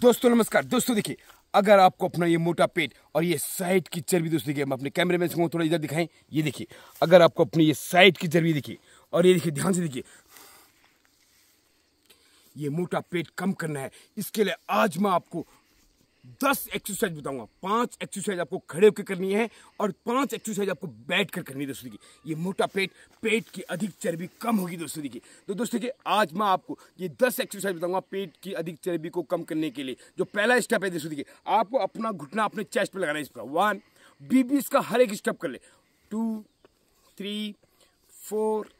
दोस्तों नमस्कार दोस्तों देखिए अगर आपको अपना ये मोटा पेट और ये साइड की चर्बी दोस्तों देखिए अपने कैमरे में थोड़ा इधर दिखाएं ये देखिए अगर आपको अपनी ये साइड की चर्बी देखिए और ये देखिए ध्यान से देखिए ये मोटा पेट कम करना है इसके लिए आज मैं आपको दस एक्सरसाइज बताऊंगा पांच एक्सरसाइज आपको खड़े होकर करनी है और पांच एक्सरसाइज आपको बैठ कर करनी है दोस्तों की ये मोटा पेट पेट की अधिक चर्बी कम होगी दोस्तों की तो दोस्तों की आज मैं आपको ये दस एक्सरसाइज बताऊंगा पेट की अधिक चर्बी को कम करने के लिए जो पहला स्टेप है दोस्तों देखिए आपको अपना घुटना अपने चेस्ट पर लगाना है इसका वन बीबी इसका हर एक स्टेप कर ले two three four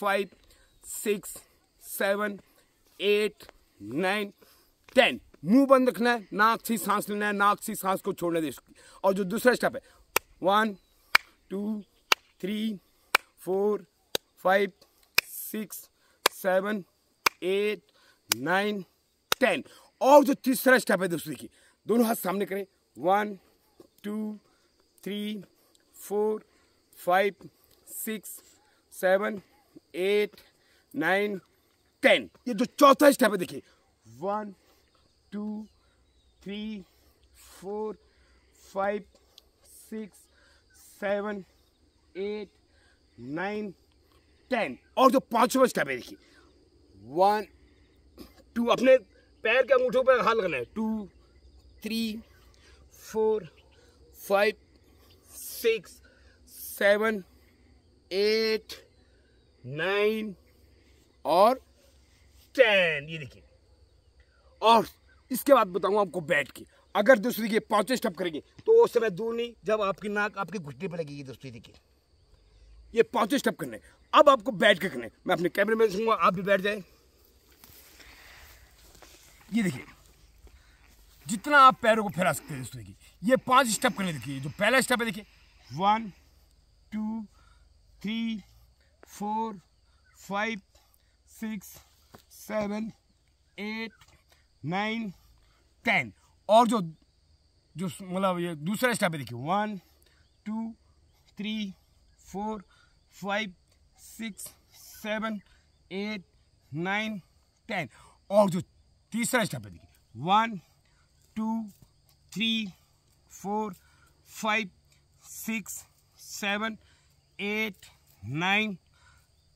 five six seven eight nine ten मुंह बंद रखना है नाक सी सांस लेना है नाक से सांस को छोड़ने दे और जो दूसरा स्टेप है one two three four five six seven eight nine ten और जो तीसरा स्टेप है दूसरी की दोनों हाथ सामने करें one two three four five six seven eight nine ten ये जो चौथा स्टेप है देखिए one two three four five six seven eight nine ten और जो पाँचों स्टेप है देखिए वन टू अपने पैर के अंगूठों पर हाल करना है two three four five six seven eight nine और टेन ये देखिए और इसके बाद बताऊंगा आपको बैठ के अगर दूसरी के पाँचों स्टेप करेंगे तो उस समय दूर नहीं जब आपकी नाक आपकी घुटने पर लगेगी दूसरी देखिए ये पांच स्टेप करने अब आपको बैठ के करने मैं अपने कैमरे में देखूंगा आप भी बैठ जाए ये देखिए जितना आप पैरों को फैला सकते हैं दोस्तों देखिए ये पांच स्टेप करने देखिए जो पहला स्टेप है देखिए one two three four five six seven eight nine ten और जो जो मतलब ये दूसरा स्टेप है देखिए one two three four five six seven eight nine ten और जो तीसरा स्टेप है देखिए one two three four five six seven eight nine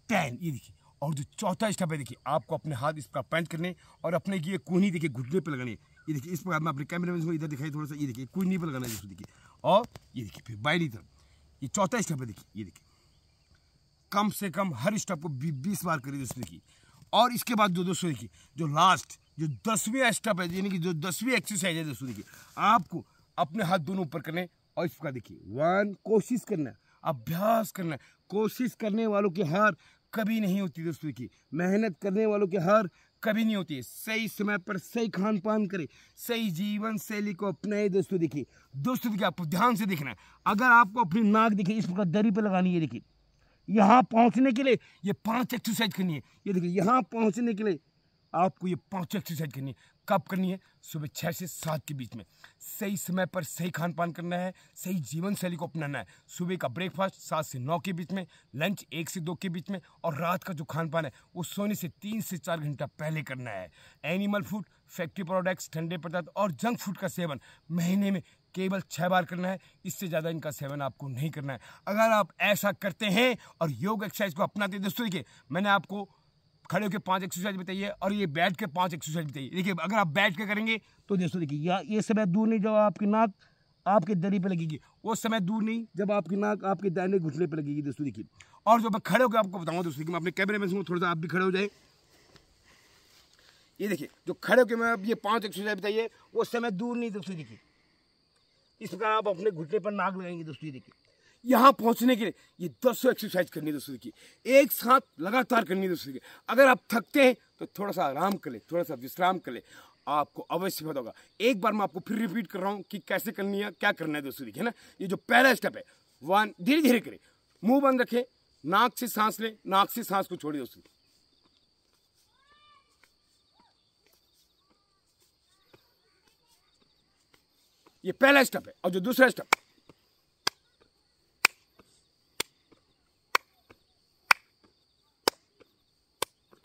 ten ये देखिए और जो चौथा स्टेप है देखिए आपको अपने हाथ इसका पर पैंट करने और अपने ये कोहनी देखिए घुटने पर लगाने ये देखिए इस प्रकार में अपने कैमरे में इधर दिखाई थोड़ा सा ये देखिए कोहनी पर लगाना है देखिए और ये देखिए फिर बायरी तरफ ये चौथा स्टेप है देखिए ये देखिए कम से कम हर स्टेप को बीस बार करिए दोस्तों देखिए और इसके बाद जो दोस्तों देखिए जो लास्ट जो दसवीं स्टेप है यानी कि जो दसवीं एक्सरसाइज है दोस्तों देखिए आपको अपने हाथ दोनों ऊपर करने और इस प्रकार देखिए वन कोशिश करना अभ्यास करना कोशिश करने वालों की हार कभी नहीं होती दोस्तों की मेहनत करने वालों की हार कभी नहीं होती सही समय पर सही खान पान करे सही जीवन शैली को अपनाए दोस्तों देखिए दोस्तों देखिए आपको ध्यान से देखना अगर आपको अपनी नाक देखिए इस प्रकार दरी पर लगानी है देखिए यहाँ पहुँचने के लिए ये पांच एक्सरसाइज करनी है ये देखिए यहाँ पहुँचने के लिए आपको ये पाँचों एक्सरसाइज करनी है कब करनी है सुबह छः से सात के बीच में सही समय पर सही खान पान करना है सही जीवन शैली को अपनाना है सुबह का ब्रेकफास्ट सात से नौ के बीच में लंच एक से दो के बीच में और रात का जो खान पान है वो सोने से तीन से चार घंटा पहले करना है एनिमल फूड फैक्ट्री प्रोडक्ट्स ठंडे पदार्थ और जंक फूड का सेवन महीने में केवल छः बार करना है इससे ज़्यादा इनका सेवन आपको नहीं करना है अगर आप ऐसा करते हैं और योग एक्सरसाइज को अपनाते दोस्तों देखिए मैंने आपको खड़े होकर पांच एक्सरसाइज बताइए और ये बैठ के पांच एक्सरसाइज बताइए देखिए अगर आप बैठ के करेंगे तो दोस्तों देखिए या ये समय दूर नहीं जब आपकी नाक आपके दरी पे लगेगी उस समय दूर नहीं जब आपकी नाक आपके दाने घुटने पर लगेगी दोस्तों देखिए और जब मैं खड़े होकर आपको बताऊँ दोस्तों देखिए मैं अपने कैमरे में थोड़ा सा आप भी खड़े हो जाए ये देखिए जो खड़े होकर मैं ये पाँच एक्सरसाइज बताइए उस समय दूर नहीं दोस्तों देखिए इस प्रकार आप अपने घुटने पर नाक लगाएंगे दोस्तों ये देखिए यहाँ पहुँचने के लिए ये दस एक्सरसाइज करनी है दोस्तों देखिए एक साथ लगातार करनी है दोस्तों देखिए अगर आप थकते हैं तो थोड़ा सा आराम कर ले थोड़ा सा विश्राम कर ले आपको अवश्य फायदा होगा एक बार मैं आपको फिर रिपीट कर रहा हूँ कि कैसे करनी है क्या करना है दोस्तों देखिए ना ये जो पहला स्टेप है वन धीरे धीरे करें मुंह बंद रखें नाक से सांस लें नाक से सांस को छोड़िए दोस्तों ये पहला स्टेप है और जो दूसरा स्टेप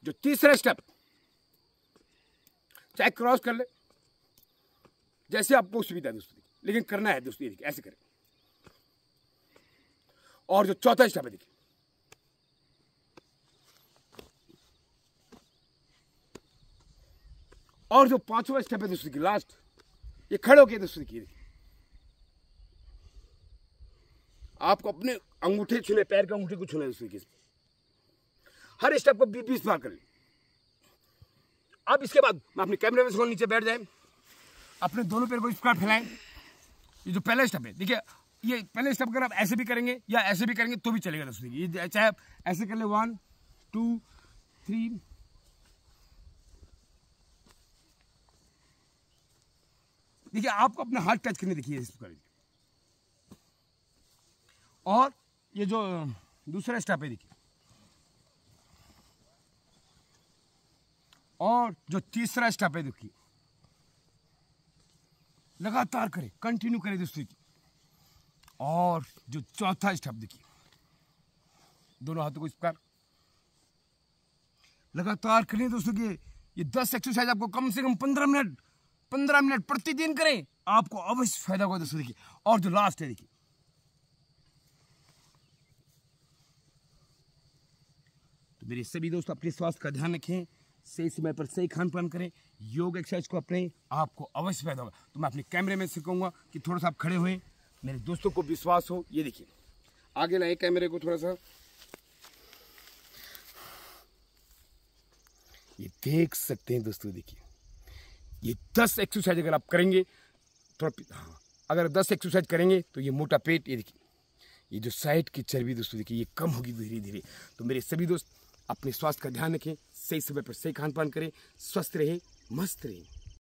जो तीसरा स्टेप चाहे क्रॉस कर ले जैसे आपको सुविधा है दोस्तों लेकिन करना है दोस्तों ऐसे करें और जो चौथा स्टेप है देखिए और जो पांचवा स्टेप है दोस्तों की लास्ट ये खड़े होके दोस्तों की आपको अपने अंगूठे छुने पैर के अंगूठे को छूना दोस्तों की हर स्टेप को बीस बार कर लें अब इसके बाद अपने कैमरे में से नीचे बैठ जाए अपने दोनों पैर को इस प्रकार फैलाएं ये जो पहला स्टेप है देखिए ये पहले स्टेप अगर आप ऐसे भी करेंगे या ऐसे भी करेंगे तो भी चलेगा ये चाहे आप ऐसे कर ले वन टू थ्री देखिए आपको अपना हाथ टच करने देखिए इस प्रकार और ये जो दूसरा स्टेप है देखिए और जो तीसरा स्टेप है देखिए लगातार करें कंटिन्यू करें दूसरी और जो चौथा स्टेप देखिए दोनों हाथों को इस प्रकार लगातार करें दोस्तों की ये दस एक्सरसाइज आपको कम से कम पंद्रह मिनट पंद्रह मिनट प्रतिदिन करें आपको अवश्य फायदा होगा दोस्तों देखिए और जो लास्ट है देखिए तो मेरे सभी दोस्त अपने स्वास्थ्य का ध्यान रखें सही समय पर सही खान पान करें योग एक्सरसाइज को अपने आपको अवश्य फायदा होगा तो मैं अपने कैमरे में सिखाऊंगा कि थोड़ा सा आप खड़े हुए मेरे दोस्तों को विश्वास हो ये देखिए आगे लाए कैमरे को थोड़ा सा ये देख सकते हैं दोस्तों देखिए ये दस एक्सरसाइज अगर आप करेंगे थोड़ा हाँ अगर दस एक्सरसाइज करेंगे तो ये मोटा पेट ये देखिए ये जो साइड की चर्बी दोस्तों देखिए ये कम होगी धीरे धीरे तो मेरे सभी दोस्त अपने स्वास्थ्य का ध्यान रखें सही समय पर सही खान पान करें स्वस्थ रहें मस्त रहें